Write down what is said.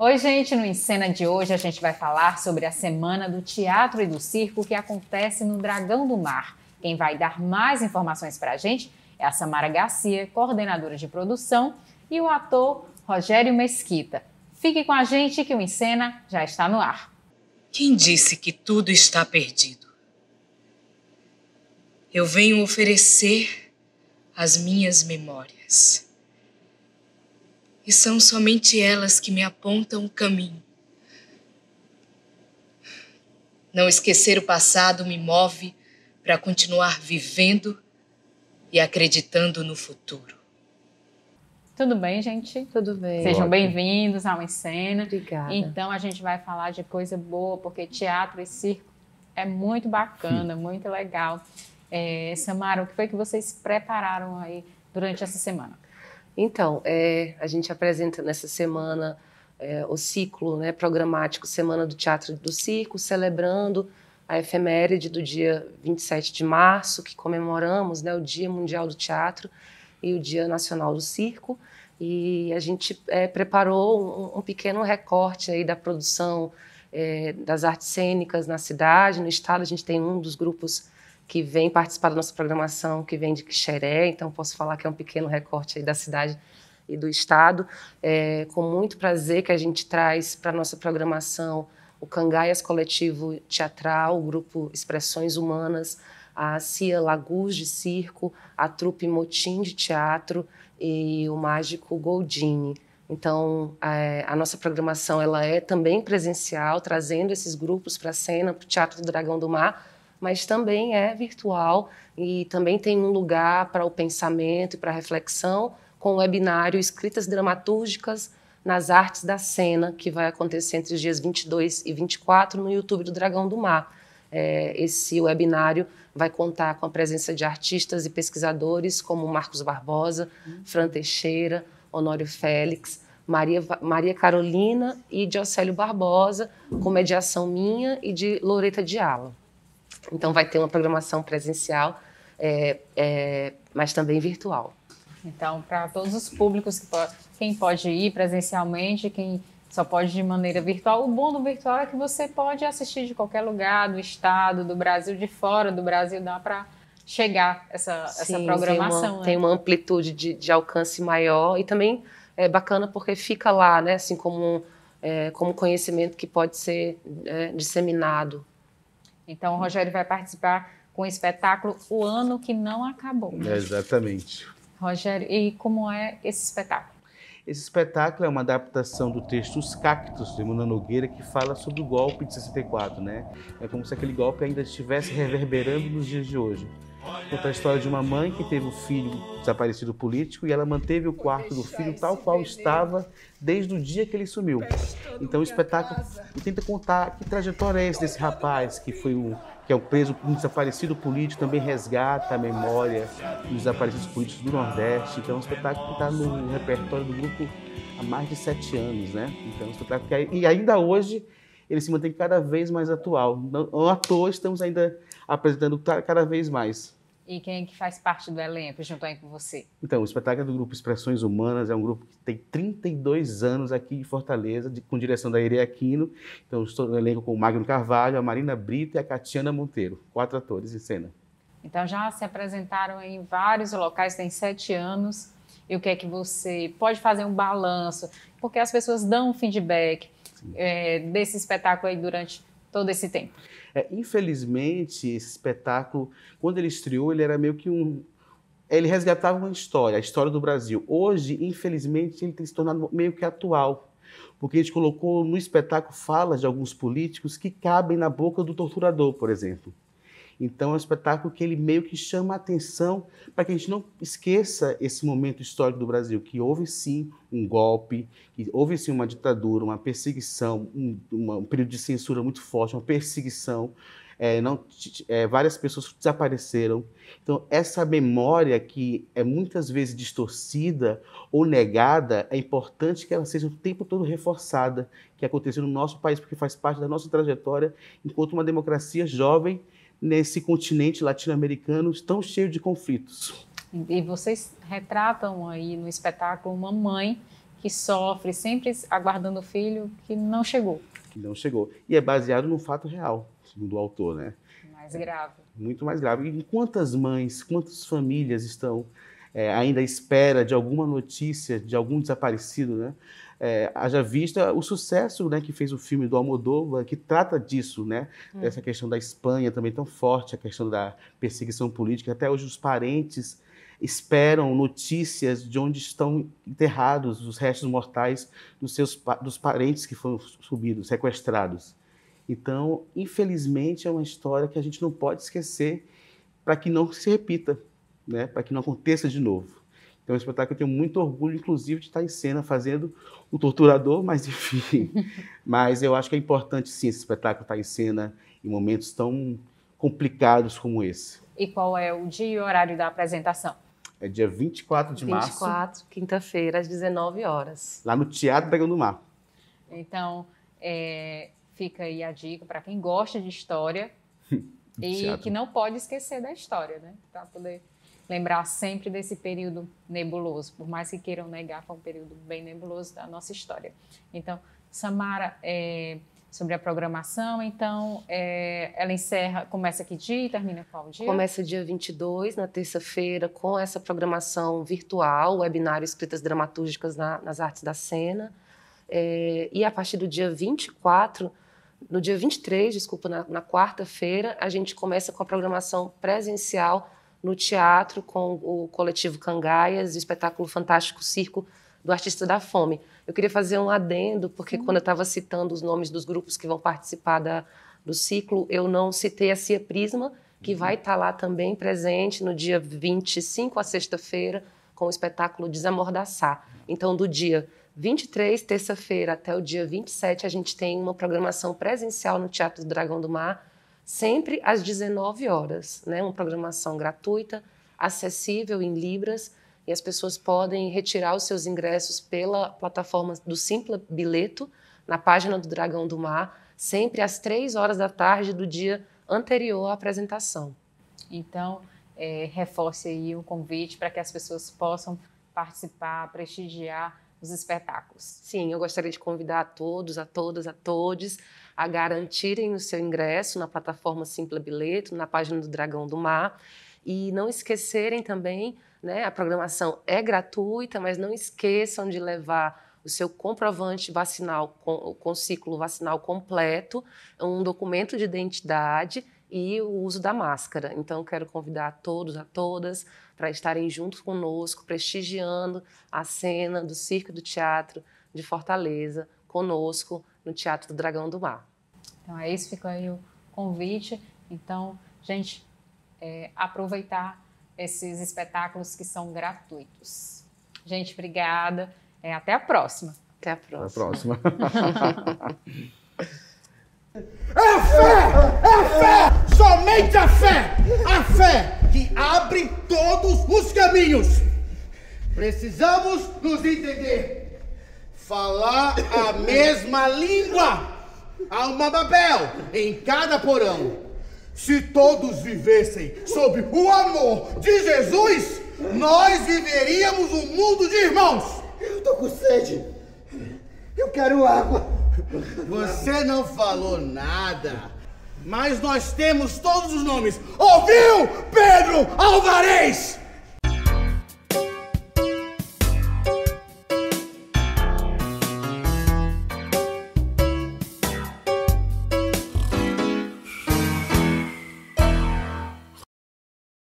Oi, gente! No Encena de hoje a gente vai falar sobre a Semana do Teatro e do Circo que acontece no Dragão do Mar. Quem vai dar mais informações para a gente é a Samara Garcia, coordenadora de produção, e o ator Rogério Mesquita. Fique com a gente que o Encena já está no ar. Quem disse que tudo está perdido? Eu venho oferecer as minhas memórias e são somente elas que me apontam o caminho. Não esquecer o passado me move para continuar vivendo e acreditando no futuro. Tudo bem, gente? Tudo bem. Sejam bem-vindos ao Em Cena. Obrigada. Então, a gente vai falar de coisa boa, porque teatro e circo é muito bacana, Sim. muito legal. É, Samara, o que foi que vocês prepararam aí durante essa semana? Então, é, a gente apresenta nessa semana é, o ciclo né, programático Semana do Teatro do Circo, celebrando a efeméride do dia 27 de março, que comemoramos né, o Dia Mundial do Teatro e o Dia Nacional do Circo. E a gente é, preparou um, um, pequeno recorte aí da produção é, das artes cênicas na cidade, no estado. A gente tem um dos grupos que vem participar da nossa programação, que vem de Quixeré, então posso falar que é um pequeno recorte da cidade e do estado. É com muito prazer que a gente traz para a nossa programação o Cangaias Coletivo Teatral, o grupo Expressões Humanas, a Cia Laguz de Circo, a Trupe Motim de Teatro e o Mágico Goldini. Então, a, é, a nossa programação ela é também presencial, trazendo esses grupos para a cena, para o Teatro do Dragão do Mar, mas também é virtual e também tem um lugar para o pensamento e para a reflexão com o webinário Escritas Dramatúrgicas nas Artes da Cena, que vai acontecer entre os dias 22 e 24 no YouTube do Dragão do Mar. É, esse webinário vai contar com a presença de artistas e pesquisadores como Marcos Barbosa, uhum. Fran Teixeira, Honório Félix, Maria, Maria Carolina e Diocélio Barbosa, com mediação minha e de Loreta Diala. Então, vai ter uma programação presencial, é, é, mas também virtual. Então, para todos os públicos, que quem pode ir presencialmente, quem só pode de maneira virtual. O bom do virtual é que você pode assistir de qualquer lugar, do estado, do Brasil, de fora do Brasil, dá para chegar essa, Sim, essa programação. Tem uma, né? tem uma amplitude de, de, alcance maior e também é bacana porque fica lá, né? Assim como, é, como conhecimento que pode ser é, disseminado então, o Rogério vai participar com o espetáculo O Ano Que Não Acabou. É exatamente. Rogério, e como é esse espetáculo? Esse espetáculo é uma adaptação do texto Os Cactos, de Muna Nogueira, que fala sobre o golpe de 64, né? É como se aquele golpe ainda estivesse reverberando nos dias de hoje. Conta a história de uma mãe que teve um filho desaparecido político e ela manteve o quarto do filho tal qual estava desde o dia que ele sumiu. Então o espetáculo tenta contar que trajetória é essa desse rapaz que foi o que é o preso um desaparecido político, também resgata a memória dos desaparecidos políticos do Nordeste. Então é um espetáculo que está no repertório do grupo há mais de sete anos, né? Então é um espetáculo que é, e ainda hoje ele se mantém cada vez mais atual. Não à toa estamos ainda apresentando cada vez mais. E quem é que faz parte do elenco junto aí com você? Então, o espetáculo é do grupo Expressões Humanas é um grupo que tem 32 anos aqui em Fortaleza, de, com direção da Irene Aquino. Então, estou no elenco com o Magno Carvalho, a Marina Brito e a Catiana Monteiro. Quatro atores em cena. Então, já se apresentaram em vários locais, tem sete anos. E o que é que você pode fazer um balanço? Porque as pessoas dão um feedback é, desse espetáculo aí durante todo esse tempo. É, infelizmente, esse espetáculo, quando ele estreou, ele era meio que um. Ele resgatava uma história, a história do Brasil. Hoje, infelizmente, ele tem se tornado meio que atual, porque a gente colocou no espetáculo falas de alguns políticos que cabem na boca do torturador, por exemplo. Então, é um espetáculo que ele meio que chama a atenção para que a gente não esqueça esse momento histórico do Brasil, que houve sim um golpe, que houve sim uma ditadura, uma perseguição, um, uma, um período de censura muito forte, uma perseguição. É, não, é, várias pessoas desapareceram. Então, essa memória que é muitas vezes distorcida ou negada, é importante que ela seja o tempo todo reforçada, que aconteceu no nosso país, porque faz parte da nossa trajetória enquanto uma democracia jovem nesse continente latino-americano tão cheio de conflitos. E vocês retratam aí no espetáculo uma mãe que sofre, sempre aguardando o filho que não chegou. Que não chegou. E é baseado num fato real, segundo o autor, né? Mais grave. Muito mais grave. E quantas mães, quantas famílias estão é, ainda à espera de alguma notícia de algum desaparecido, né? É, haja vista o sucesso né, que fez o filme do Almodóvar, que trata disso, né? Hum. Essa questão da Espanha também tão forte, a questão da perseguição política. Até hoje os parentes esperam notícias de onde estão enterrados os restos mortais dos seus dos parentes que foram subidos, sequestrados. Então, infelizmente, é uma história que a gente não pode esquecer para que não se repita, né, para que não aconteça de novo. Então, é um espetáculo que eu tenho muito orgulho, inclusive, de estar em cena fazendo o torturador, mas enfim. mas eu acho que é importante, sim, esse espetáculo estar em cena em momentos tão complicados como esse. E qual é o dia e horário da apresentação? É dia 24 de 24, março. 24, quinta-feira, às 19 horas. Lá no Teatro Dragão do Mar. Então, é, fica aí a dica para quem gosta de história e que não pode esquecer da história, né? Para poder lembrar sempre desse período nebuloso, por mais que queiram negar, foi um período bem nebuloso da nossa história. Então, Samara, é, sobre a programação, então, é, ela encerra, começa que dia e termina qual dia? Começa dia 22, na terça-feira, com essa programação virtual, webinário Escritas Dramatúrgicas na, nas Artes da Cena. É, e a partir do dia 24, no dia 23, desculpa, na, na quarta-feira, a gente começa com a programação presencial no teatro com o coletivo Cangaias e o espetáculo Fantástico Circo do Artista da Fome. Eu queria fazer um adendo, porque uhum. quando eu estava citando os nomes dos grupos que vão participar da, do ciclo, eu não citei a Cia Prisma, que uhum. vai estar tá lá também presente no dia 25, a sexta-feira, com o espetáculo Desamordaçar. Então, do dia 23, terça-feira, até o dia 27, a gente tem uma programação presencial no Teatro do Dragão do Mar, sempre às 19 horas, né? Uma programação gratuita, acessível em libras e as pessoas podem retirar os seus ingressos pela plataforma do Simpla Bileto na página do Dragão do Mar, sempre às três horas da tarde do dia anterior à apresentação. Então, é, reforce aí o convite para que as pessoas possam participar, prestigiar os espetáculos. Sim, eu gostaria de convidar a todos, a todas, a todos a garantirem o seu ingresso na plataforma Simpla Bileto, na página do Dragão do Mar e não esquecerem também, né, a programação é gratuita, mas não esqueçam de levar o seu comprovante vacinal com, com ciclo vacinal completo, um documento de identidade e o uso da máscara. Então, quero convidar a todos, a todas para estarem junto conosco, prestigiando a cena do Circo do Teatro de Fortaleza, conosco no Teatro do Dragão do Mar. Então é isso, fica aí o convite. Então, gente, é, aproveitar esses espetáculos que são gratuitos. Gente, obrigada. É, até a próxima. Até a próxima. Até a próxima. é fé! É fé! Somente a fé! A fé! que abre todos os caminhos. Precisamos nos entender. Falar a mesma língua. Há uma Babel em cada porão. Se todos vivessem sob o amor de Jesus, nós viveríamos um mundo de irmãos. Eu tô com sede. Eu quero água. Você não falou nada. Mas nós temos todos os nomes. Ouviu, Pedro Alvarez?